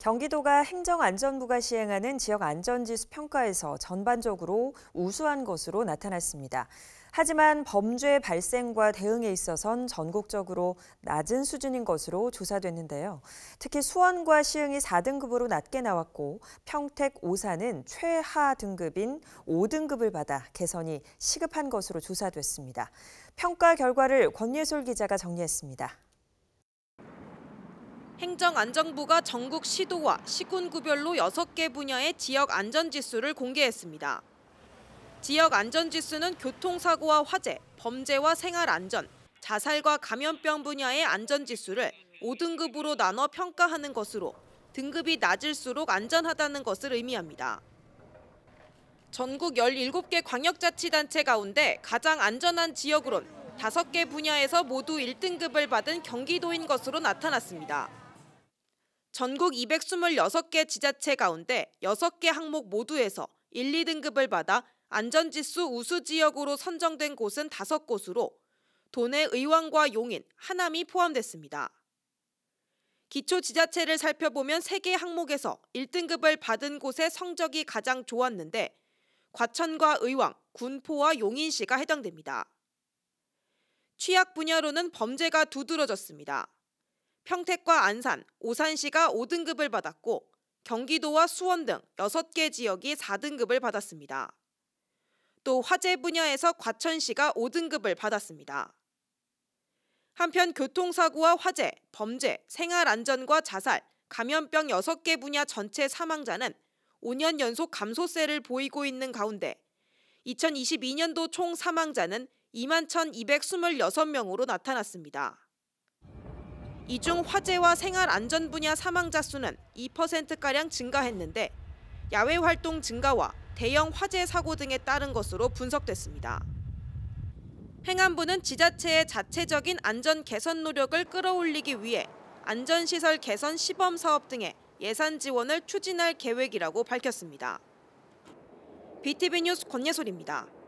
경기도가 행정안전부가 시행하는 지역 안전지수 평가에서 전반적으로 우수한 것으로 나타났습니다. 하지만 범죄 발생과 대응에 있어선 전국적으로 낮은 수준인 것으로 조사됐는데요. 특히 수원과 시흥이 4등급으로 낮게 나왔고 평택 오산은 최하 등급인 5등급을 받아 개선이 시급한 것으로 조사됐습니다. 평가 결과를 권예솔 기자가 정리했습니다. 행정안전부가 전국 시도와 시군 구별로 6개 분야의 지역 안전지수를 공개했습니다. 지역 안전지수는 교통사고와 화재, 범죄와 생활안전, 자살과 감염병 분야의 안전지수를 5등급으로 나눠 평가하는 것으로 등급이 낮을수록 안전하다는 것을 의미합니다. 전국 17개 광역자치단체 가운데 가장 안전한 지역으론 5개 분야에서 모두 1등급을 받은 경기도인 것으로 나타났습니다. 전국 226개 지자체 가운데 6개 항목 모두에서 1, 2등급을 받아 안전지수 우수 지역으로 선정된 곳은 5곳으로 도내 의왕과 용인, 하남이 포함됐습니다. 기초 지자체를 살펴보면 3개 항목에서 1등급을 받은 곳의 성적이 가장 좋았는데 과천과 의왕, 군포와 용인시가 해당됩니다. 취약 분야로는 범죄가 두드러졌습니다. 평택과 안산, 오산시가 5등급을 받았고 경기도와 수원 등 6개 지역이 4등급을 받았습니다. 또 화재 분야에서 과천시가 5등급을 받았습니다. 한편 교통사고와 화재, 범죄, 생활안전과 자살, 감염병 6개 분야 전체 사망자는 5년 연속 감소세를 보이고 있는 가운데 2022년도 총 사망자는 21,226명으로 나타났습니다. 이중 화재와 생활 안전 분야 사망자 수는 2%가량 증가했는데 야외 활동 증가와 대형 화재 사고 등에 따른 것으로 분석됐습니다. 행안부는 지자체의 자체적인 안전 개선 노력을 끌어올리기 위해 안전시설 개선 시범 사업 등의 예산 지원을 추진할 계획이라고 밝혔습니다. BTV 뉴스 권예솔입니다.